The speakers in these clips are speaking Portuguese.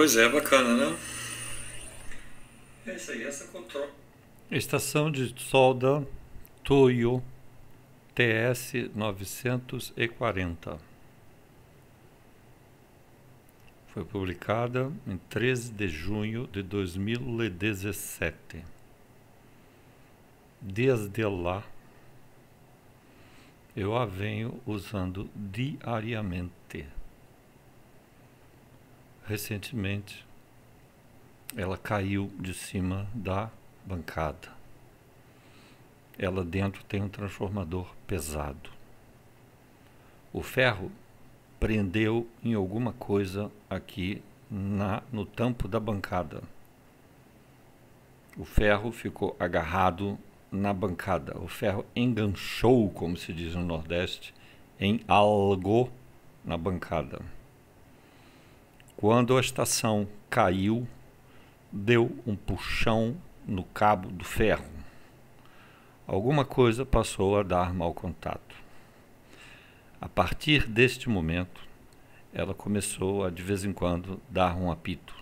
Pois é, bacana, né? É isso aí, essa control... Estação de solda Toyo TS 940. Foi publicada em 13 de junho de 2017. Desde lá, eu a venho usando diariamente recentemente ela caiu de cima da bancada. Ela dentro tem um transformador pesado. O ferro prendeu em alguma coisa aqui na, no tampo da bancada. O ferro ficou agarrado na bancada. O ferro enganchou, como se diz no Nordeste, em algo na bancada. Quando a estação caiu, deu um puxão no cabo do ferro. Alguma coisa passou a dar mau contato. A partir deste momento, ela começou a de vez em quando dar um apito.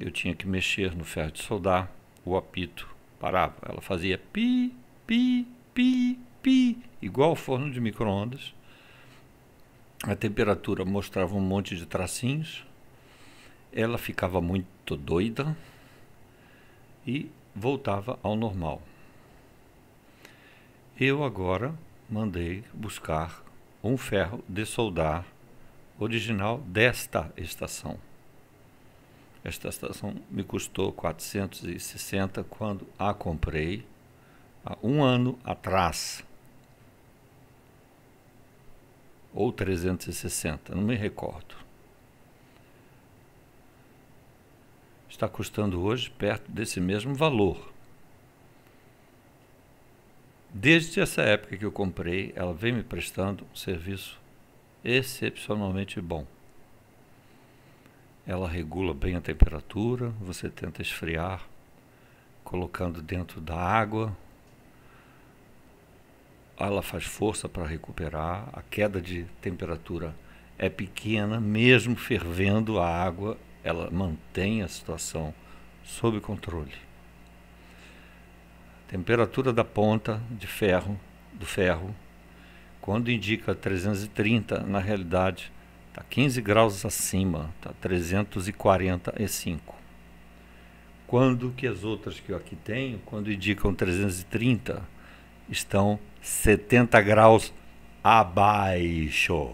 Eu tinha que mexer no ferro de soldar, o apito parava. Ela fazia pi, pi, pi, pi, igual forno de micro-ondas a temperatura mostrava um monte de tracinhos, ela ficava muito doida e voltava ao normal. Eu agora mandei buscar um ferro de soldar original desta estação. Esta estação me custou 460 quando a comprei há um ano atrás ou 360, não me recordo. Está custando hoje perto desse mesmo valor. Desde essa época que eu comprei, ela vem me prestando um serviço excepcionalmente bom. Ela regula bem a temperatura, você tenta esfriar colocando dentro da água, ela faz força para recuperar, a queda de temperatura é pequena, mesmo fervendo a água, ela mantém a situação sob controle. Temperatura da ponta de ferro, do ferro, quando indica 330, na realidade está 15 graus acima, está 345. Quando que as outras que eu aqui tenho, quando indicam 330, estão 70 graus abaixo.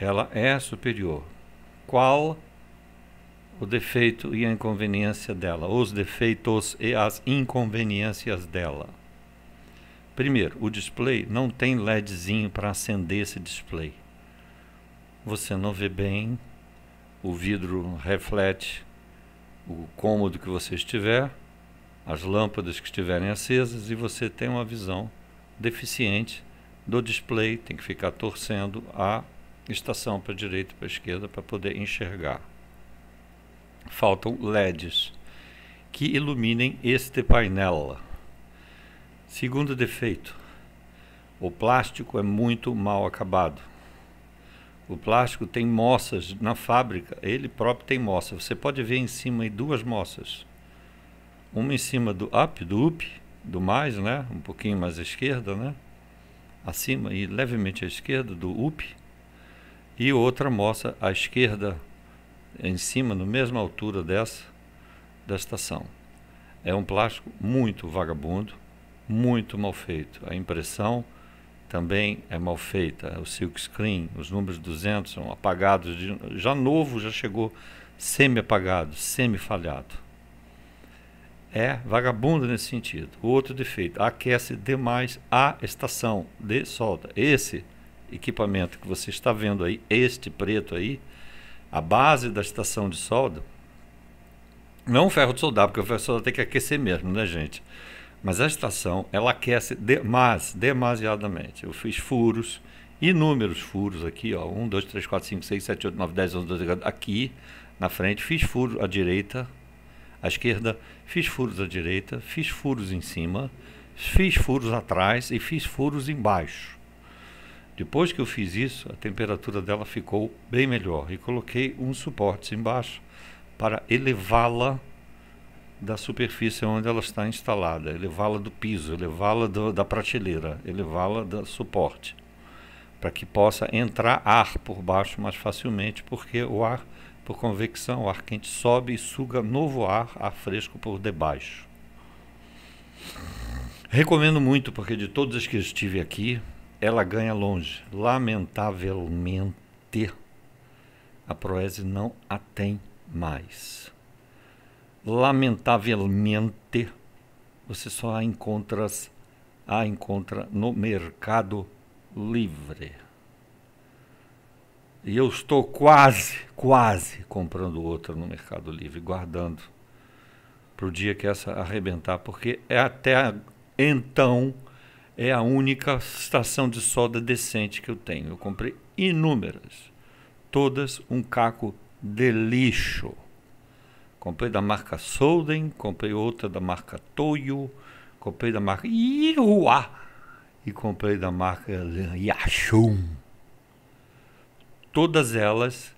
Ela é superior. Qual o defeito e a inconveniência dela? Os defeitos e as inconveniências dela. Primeiro, o display não tem LEDzinho para acender esse display. Você não vê bem, o vidro reflete o cômodo que você estiver as lâmpadas que estiverem acesas e você tem uma visão deficiente do display, tem que ficar torcendo a estação para a direita e para a esquerda para poder enxergar. Faltam LEDs que iluminem este painel. Segundo defeito, o plástico é muito mal acabado. O plástico tem moças na fábrica, ele próprio tem moça. Você pode ver em cima aí duas moças uma em cima do up, do up, do mais, né? Um pouquinho mais à esquerda, né? Acima e levemente à esquerda do up. E outra mostra à esquerda, em cima, na mesma altura dessa, da estação. É um plástico muito vagabundo, muito mal feito. A impressão também é mal feita. O silk screen, os números 200 são apagados, de, já novo já chegou semi-apagado, semi-falhado é vagabundo nesse sentido. Outro defeito, aquece demais a estação de solda. Esse equipamento que você está vendo aí, este preto aí, a base da estação de solda, não o é ferro de soldar, porque o ferro de soldar tem que aquecer mesmo, né, gente? Mas a estação, ela aquece demais, demasiadamente. Eu fiz furos, inúmeros furos aqui, ó, 1, 2, 3, 4, 5, 6, 7, 8, 9, 10, 11, 12, aqui na frente, fiz furo à direita, à esquerda, fiz furos à direita, fiz furos em cima, fiz furos atrás e fiz furos embaixo. Depois que eu fiz isso, a temperatura dela ficou bem melhor e coloquei uns suportes embaixo para elevá-la da superfície onde ela está instalada, elevá-la do piso, elevá-la da prateleira, elevá-la do suporte, para que possa entrar ar por baixo mais facilmente, porque o ar por convecção, o ar quente sobe e suga novo ar a fresco por debaixo. Recomendo muito, porque de todas as que estive aqui, ela ganha longe. Lamentavelmente, a Proese não a tem mais. Lamentavelmente, você só a encontra, a encontra no Mercado Livre. E eu estou quase, quase comprando outra no Mercado Livre, guardando para o dia que essa arrebentar, porque é até então é a única estação de solda decente que eu tenho. Eu comprei inúmeras, todas um caco de lixo. Comprei da marca Solden, comprei outra da marca Toyo, comprei da marca Iuá e comprei da marca Yashun todas elas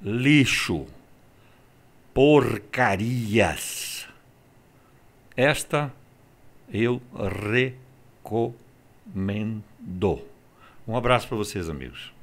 lixo, porcarias. Esta eu recomendo. Um abraço para vocês, amigos.